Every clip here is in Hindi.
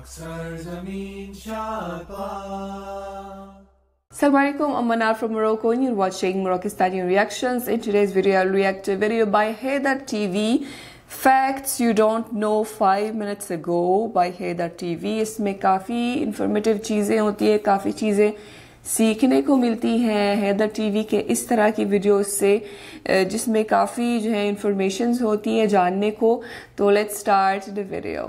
Assalamualaikum, I'm Manar from Morocco and you're watching Moroccostanian Reactions. In today's video, I'll react to a video by Haider TV. Facts you don't know five minutes ago by Haider TV इसमें काफ़ी informative चीज़ें होती है काफ़ी चीज़ें सीखने को मिलती हैं हैदर टीवी के इस तरह की वीडियोस से जिसमें काफ़ी जो है इन्फॉर्मेशन होती है जानने को तो let's start the video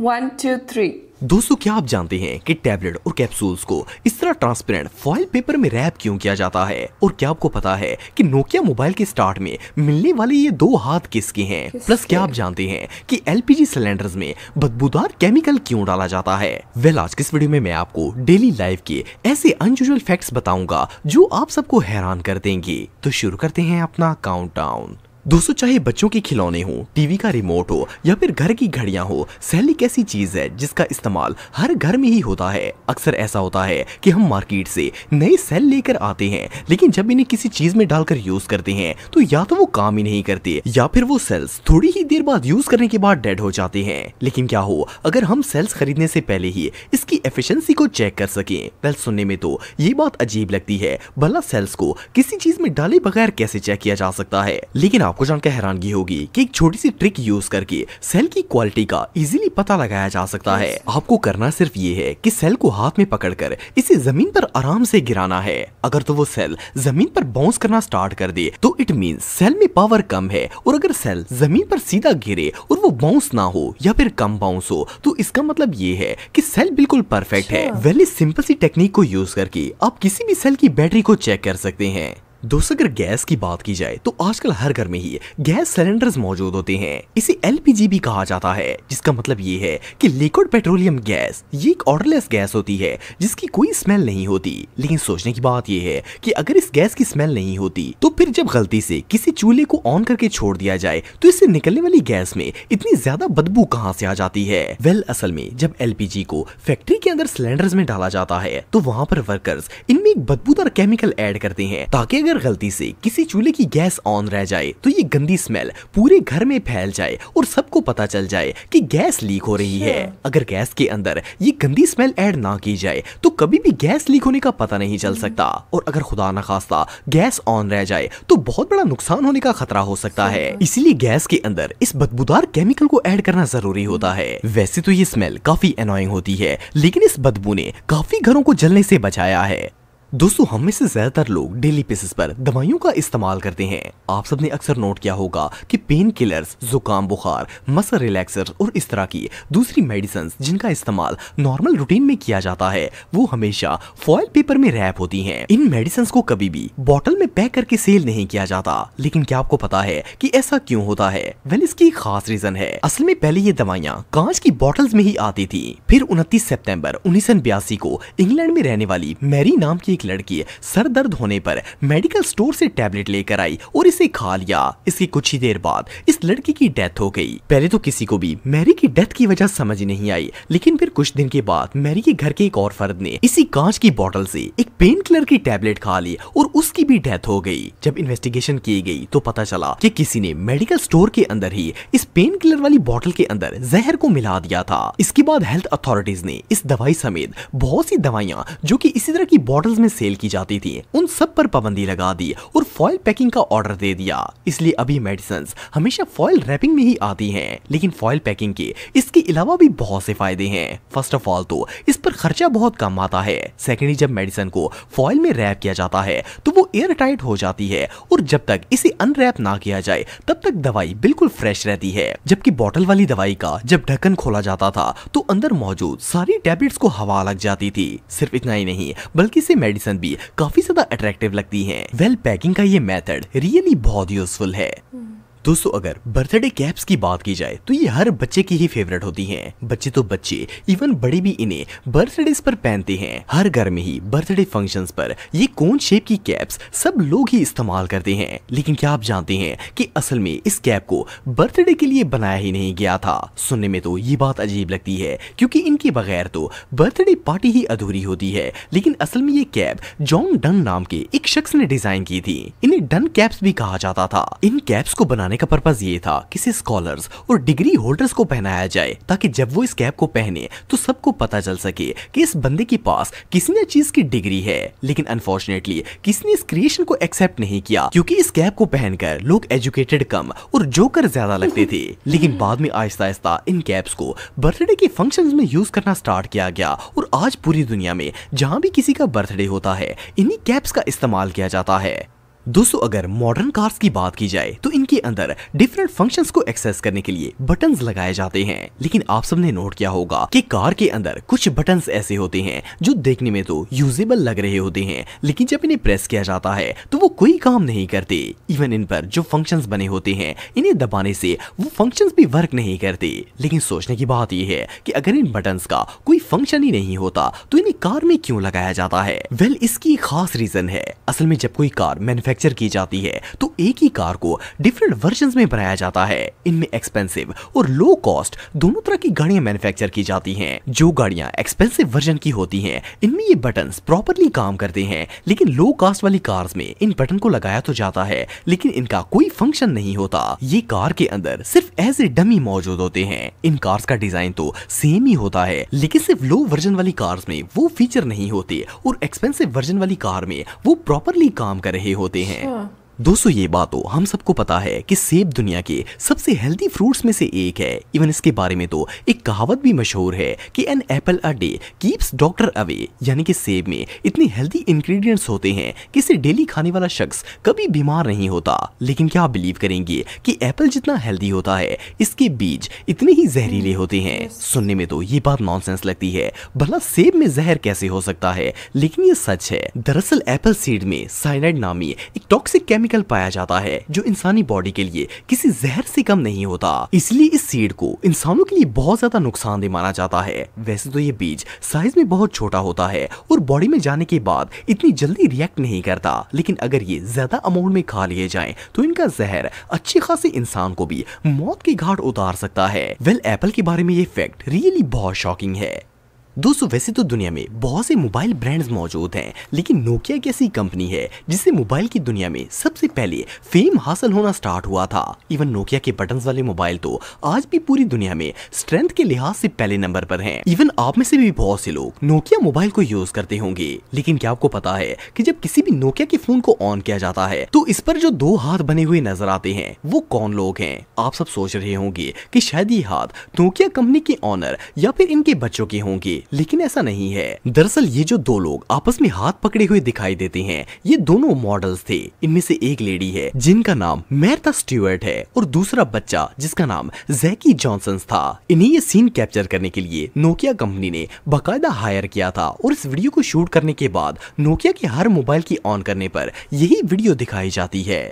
one two three दोस्तों क्या आप जानते हैं कि टैबलेट और कैप्सूल्स को इस तरह ट्रांसपेरेंट फॉइल पेपर में रैप क्यों किया जाता है और क्या आपको पता है कि नोकिया मोबाइल के स्टार्ट में मिलने वाले ये दो हाथ किसके हैं किस प्लस क्या आप जानते हैं कि एलपीजी सिलेंडर्स में बदबूदार केमिकल क्यों डाला जाता है वेल आज किस वीडियो में मैं आपको डेली लाइफ के ऐसे अनयूजल फैक्ट्स बताऊंगा जो आप सबको हैरान कर देंगी तो शुरू करते हैं अपना काउंट दोस्तों चाहे बच्चों के खिलौने हो टीवी का रिमोट हो या फिर घर की घड़ियां हो सेल एक ऐसी चीज है जिसका इस्तेमाल हर घर में ही होता है अक्सर ऐसा होता है कि हम मार्केट से नए सेल लेकर आते हैं लेकिन जब इन्हें किसी चीज में डालकर यूज करते हैं तो या तो वो काम ही नहीं करते या फिर वो सेल्स थोड़ी ही देर बाद यूज करने के बाद डेड हो जाते हैं लेकिन क्या हो अगर हम सेल्स खरीदने से पहले ही इसकी एफिशियंसी को चेक कर सके वेल सुनने में तो ये बात अजीब लगती है भला सेल्स को किसी चीज में डाले बगैर कैसे चेक किया जा सकता है लेकिन आपको जानकर हैरानगी होगी कि एक छोटी सी ट्रिक यूज करके सेल की क्वालिटी का इजीली पता लगाया जा सकता है आपको करना सिर्फ ये है कि सेल को हाथ में पकड़कर इसे जमीन पर आराम से गिराना है अगर तो वो सेल जमीन पर बाउंस करना स्टार्ट कर दे तो इट मीन सेल में पावर कम है और अगर सेल जमीन पर सीधा गिरे और वो बाउंस ना हो या फिर कम बाउंस हो तो इसका मतलब ये है की सेल बिल्कुल परफेक्ट है वेल सिंपल सी टेक्निक को यूज करके आप किसी भी सेल की बैटरी को चेक कर सकते हैं दोस्तों अगर गैस की बात की जाए तो आजकल हर घर में ही गैस सिलेंडर्स मौजूद होते हैं इसे एलपीजी भी कहा जाता है जिसका मतलब ये है कि लिक्विड पेट्रोलियम गैस ये एक ऑर्डरलेस गैस होती है जिसकी कोई स्मेल नहीं होती लेकिन सोचने की बात यह है कि अगर इस गैस की स्मेल नहीं होती तो फिर जब गलती से किसी चूल्हे को ऑन करके छोड़ दिया जाए तो इससे निकलने वाली गैस में इतनी ज्यादा बदबू कहाँ से आ जाती है वेल असल में जब एल को फैक्ट्री के अंदर सिलेंडर में डाला जाता है तो वहाँ पर वर्कर्स इनमें एक बदबूदार केमिकल एड करते हैं ताकि अगर गलती से किसी चूल्हे की गैस ऑन रह जाए तो ये गंदी स्मेल पूरे घर में फैल जाए और सबको पता चल जाए कि गैस लीक हो रही है अच्छा। अगर गैस के अंदर ये गंदी स्मेल ऐड ना की जाए तो कभी भी गैस लीक होने का पता नहीं चल सकता हम्म। और अगर खुदा न खास्ता गैस ऑन रह जाए तो बहुत बड़ा नुकसान होने का खतरा हो सकता है इसीलिए गैस के अंदर इस बदबूदार केमिकल को एड करना जरूरी होता है वैसे तो ये स्मेल काफी अनोइंग होती है लेकिन इस बदबू ने काफी घरों को जलने से बचाया है दोस्तों हम में से ज्यादातर लोग डेली बेसिस पर दवाइयों का इस्तेमाल करते हैं आप सबने अक्सर नोट किया होगा कि पेन किलर्स जुकाम बुखार मसल रिलैक्सर और इस तरह की दूसरी मेडिसिन जिनका इस्तेमाल नॉर्मल रूटीन में किया जाता है वो हमेशा फॉयल पेपर में रैप होती हैं। इन मेडिसिन को कभी भी बॉटल में पैक करके सेल नहीं किया जाता लेकिन क्या आपको पता है की ऐसा क्यूँ होता है वेल इसकी खास रीजन है असल में पहले ये दवाइयाँ कांच की बॉटल में ही आती थी फिर उनतीस सेप्टेम्बर उन्नीस को इंग्लैंड में रहने वाली मैरी नाम की एक लड़की सर दर्द होने पर मेडिकल स्टोर से टैबलेट लेकर आई और इसे खा लिया इसके कुछ ही देर बाद इस लड़की की डेथ हो गई पहले तो किसी को भी मैरी की डेथ की वजह समझ नहीं आई लेकिन फिर कुछ दिन के बाद मैरी के घर के एक और फर्द ने इसी कांच की बोतल से एक पेन किलर की टैबलेट खा ली और उसकी भी डेथ हो गई जब इन्वेस्टिगेशन की गई तो पता चला कि किसी ने मेडिकल स्टोर के अंदर ही इस पेन किलर वाली बॉटल के अंदर जहर को मिला दिया था इसके बाद हेल्थ अथॉरिटीज ने इस दवाई समेत बहुत सी दवाइयाँ जो की इसी तरह की बॉटल में में सेल की जाती थी उन सब पर पाबंदी लगा दी और फॉइल पैकिंग का ऑर्डर दे दिया इसलिए अभी मेडिसिन हमेशा फॉइल रैपिंग में ही आती है लेकिन फॉइल पैकिंग के इसके अलावा भी बहुत से फायदे हैं फर्स्ट ऑफ ऑल तो इस पर खर्चा बहुत कम आता है सेकेंडली जब मेडिसिन को फॉइल में रैप किया जाता है तो वो एयर टाइट हो जाती है और जब तक इसे अनरैप ना किया जाए तब तक दवाई बिल्कुल फ्रेश रहती है जबकि बॉटल वाली दवाई का जब ढक्कन खोला जाता था तो अंदर मौजूद सारी टैबलेट्स को हवा लग जाती थी सिर्फ इतना ही नहीं बल्कि इसे मेडिसिन कंडीशन भी काफी ज्यादा अट्रैक्टिव लगती है वेल well, पैकिंग का ये मेथड रियली बहुत यूजफुल है दोस्तों अगर बर्थडे कैप्स की बात की जाए तो ये हर बच्चे की ही फेवरेट होती हैं बच्चे तो बच्चे इवन बड़े भी इन्हें बर्थडे पर पहनते हैं हर घर में ही बर्थडे फंक्शंस पर ये कौन शेप की कैप्स सब लोग ही इस्तेमाल करते हैं लेकिन क्या आप जानते हैं कि असल में इस कैप को बर्थडे के लिए बनाया ही नहीं गया था सुनने में तो ये बात अजीब लगती है क्यूँकी इनके बगैर तो बर्थडे पार्टी ही अधूरी होती है लेकिन असल में ये कैप जॉन डन नाम के एक शख्स ने डिजाइन की थी इन्हें डन कैप्स भी कहा जाता था इन कैप्स को बनाने बनाने का पर्पज ये था किसी स्कॉलर्स और डिग्री होल्डर्स को पहनाया जाए ताकि जब वो इस कैप को पहने तो सबको पता चल सके कि इस बंदे के पास किसी ने चीज की डिग्री है लेकिन अनफॉर्चुनेटली किसी ने इस क्रिएशन को एक्सेप्ट नहीं किया क्योंकि इस कैप को पहनकर लोग एजुकेटेड कम और जोकर ज्यादा लगते थे लेकिन बाद में आहिस्ता आहिस्ता इन कैप्स को बर्थडे के फंक्शन में यूज करना स्टार्ट किया गया और आज पूरी दुनिया में जहाँ भी किसी का बर्थडे होता है इन्हीं कैप्स का इस्तेमाल किया जाता है दोस्तों अगर मॉडर्न कार्स की बात की जाए तो इनके अंदर डिफरेंट फंक्शंस को एक्सेस करने के लिए बटन्स लगाए जाते हैं लेकिन आप सबने नोट किया होगा कि कार के अंदर कुछ बटन्स ऐसे होते हैं जो देखने में तो यूजेबल लग रहे होते हैं लेकिन जब इन्हें प्रेस किया जाता है तो वो कोई काम नहीं करते इवन इन पर जो फंक्शन बने होते हैं इन्हें दबाने से वो फंक्शन भी वर्क नहीं करते लेकिन सोचने की बात यह है की अगर इन बटन का कोई फंक्शन ही नहीं होता तो इन्हें कार में क्यों लगाया जाता है वेल इसकी खास रीजन है असल में जब कोई कार मैनुफेक्चर मैन्युफैक्चर की जाती है तो एक ही कार को डिफरेंट वर्जन में बनाया जाता है इनमें एक्सपेंसिव और लो कॉस्ट दोनों तरह की गाड़ियां मैन्युफैक्चर की जाती हैं जो गाड़ियां एक्सपेंसिव वर्जन की होती हैं इनमें ये बटन प्रॉपरली काम करते हैं लेकिन लो कास्ट वाली कार्स में इन बटन को लगाया तो जाता है लेकिन इनका कोई फंक्शन नहीं होता ये कार के अंदर सिर्फ एज ए डमी मौजूद होते हैं इन कार्स का डिजाइन तो सेम ही होता है लेकिन सिर्फ लो वर्जन वाली कार्स में वो फीचर नहीं होते और एक्सपेंसिव वर्जन वाली कार में वो प्रॉपरली काम कर रहे होते hand. Sure. दोस्तों ये बात तो हम सबको पता है कि सेब दुनिया के सबसे हेल्दी फ्रूट्स में से एक है इवन इसके बारे में तो एक कहावत भी मशहूर है कि an apple a day keeps doctor away यानी कि सेब में इतने हेल्दी इंग्रेडिएंट्स होते हैं कि इसे डेली खाने वाला शख्स कभी बीमार नहीं होता लेकिन क्या आप बिलीव करेंगे कि एप्पल जितना हेल्दी होता है इसके बीज इतने ही जहरीले होते हैं सुनने में तो ये बात नॉन लगती है भला सेब में जहर कैसे हो सकता है लेकिन ये सच है दरअसल एप्पल सीड में साइनाइड नामी एक टॉक्सिक केमिकल केमिकल पाया जाता है जो इंसानी बॉडी के लिए किसी जहर से कम नहीं होता इसलिए इस सीड को इंसानों के लिए बहुत ज्यादा नुकसानदेह माना जाता है वैसे तो ये बीज साइज में बहुत छोटा होता है और बॉडी में जाने के बाद इतनी जल्दी रिएक्ट नहीं करता लेकिन अगर ये ज्यादा अमाउंट में खा लिए जाए तो इनका जहर अच्छे खासी इंसान को भी मौत के घाट उतार सकता है वेल एप्पल के बारे में ये फैक्ट रियली बहुत शॉकिंग है दोस्तों वैसे तो दुनिया में बहुत से मोबाइल ब्रांड्स मौजूद हैं लेकिन नोकिया एक ऐसी कंपनी है जिसे मोबाइल की दुनिया में सबसे पहले फेम हासिल होना स्टार्ट हुआ था इवन नोकिया के बटन वाले मोबाइल तो आज भी पूरी दुनिया में स्ट्रेंथ के लिहाज से पहले नंबर पर हैं इवन आप में से भी बहुत से लोग नोकिया मोबाइल को यूज करते होंगे लेकिन क्या आपको पता है की जब किसी भी नोकिया के फोन को ऑन किया जाता है तो इस पर जो दो हाथ बने हुए नजर आते हैं वो कौन लोग है आप सब सोच रहे होंगे की शायद ये हाथ नोकिया कंपनी के ऑनर या फिर इनके बच्चों के होंगे लेकिन ऐसा नहीं है दरअसल ये जो दो लोग आपस में हाथ पकड़े हुए दिखाई देते हैं ये दोनों मॉडल्स थे इनमें से एक लेडी है जिनका नाम मैरता स्टीवर्ट है और दूसरा बच्चा जिसका नाम जैकी जॉनसन था इन्हें ये सीन कैप्चर करने के लिए नोकिया कंपनी ने बाकायदा हायर किया था और इस वीडियो को शूट करने के बाद नोकिया के हर मोबाइल की ऑन करने पर यही वीडियो दिखाई जाती है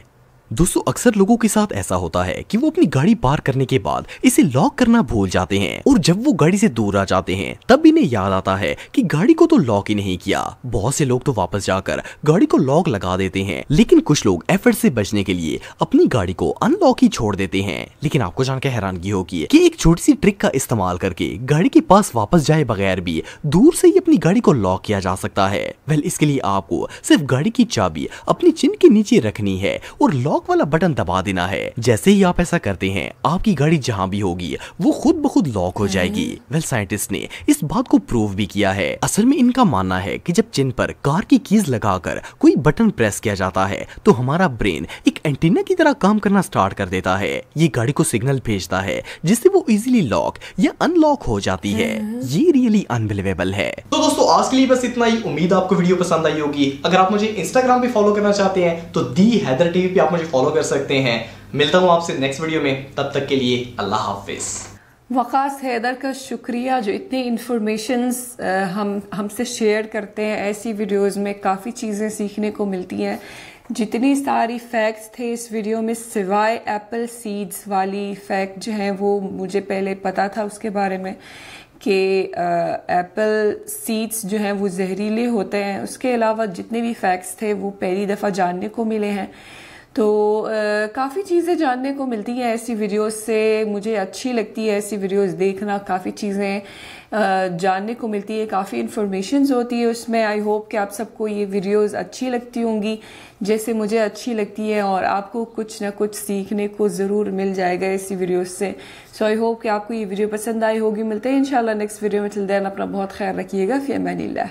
दोस्तों अक्सर लोगों के साथ ऐसा होता है कि वो अपनी गाड़ी पार करने के बाद इसे लॉक करना भूल जाते हैं और जब वो गाड़ी से दूर आ जाते हैं तब इन्हें याद आता है कि गाड़ी को तो लॉक ही नहीं किया बहुत से लोग तो वापस जाकर गाड़ी को लॉक लगा देते हैं लेकिन कुछ लोग एफर्ट से बचने के लिए अपनी गाड़ी को अनलॉक ही छोड़ देते हैं लेकिन आपको जानकर हैरानगी होगी की एक छोटी सी ट्रिक का इस्तेमाल करके गाड़ी के पास वापस जाए बगैर भी दूर से ही अपनी गाड़ी को लॉक किया जा सकता है वेल इसके लिए आपको सिर्फ गाड़ी की चाबी अपनी चिन्ह के नीचे रखनी है और लॉक लॉक वाला बटन दबा देना है जैसे ही आप ऐसा करते हैं आपकी गाड़ी जहाँ भी होगी वो खुद ब खुद लॉक हो जाएगी वेल हम्म। साइंटिस्ट ने इस बात को प्रूव भी किया है असल में इनका मानना है की जब चिन पर कार की कीज लगाकर कोई बटन प्रेस किया जाता है तो हमारा ब्रेन एंटीना की तरह काम करना स्टार्ट कर देता है ये गाड़ी को सिग्नल भेजता है जिससे वो इजिली लॉक या अनलॉक हो जाती है ये रियली अनबिलीवेबल है तो दोस्तों आज के लिए बस इतना ही उम्मीद आपको वीडियो पसंद आई होगी अगर आप मुझे इंस्टाग्राम पे फॉलो करना चाहते हैं तो दी हैदर टीवी पे आप मुझे फॉलो कर सकते हैं मिलता हूँ आपसे नेक्स्ट वीडियो में तब तक के लिए अल्लाह हाफिज वक़ास हैदर का शुक्रिया जो इतनी इन्फॉर्मेशन हम हमसे शेयर करते हैं ऐसी वीडियोस में काफ़ी चीज़ें सीखने को मिलती हैं जितनी सारी फैक्ट्स थे इस वीडियो में सिवाय एप्पल सीड्स वाली फैक्ट जो है वो मुझे पहले पता था उसके बारे में कि एप्पल सीड्स जो हैं वो जहरीले होते हैं उसके अलावा जितने भी फैक्ट्स थे वो पहली दफ़ा जानने को मिले हैं तो काफ़ी चीज़ें जानने को मिलती हैं ऐसी वीडियोस से मुझे अच्छी लगती है ऐसी वीडियोस देखना काफ़ी चीज़ें जानने को मिलती है काफ़ी इन्फॉर्मेशन होती है उसमें आई होप कि आप सबको ये वीडियोस अच्छी लगती होंगी जैसे मुझे अच्छी लगती है और आपको कुछ ना कुछ सीखने को ज़रूर मिल जाएगा ऐसी वीडियोज से सो आई होप कि आपको ये वीडियो पसंद आई होगी मिलते हैं इंशाल्लाह नेक्स्ट वीडियो में चल दैन अपना बहुत ख्याल रखिएगा फिर नीला।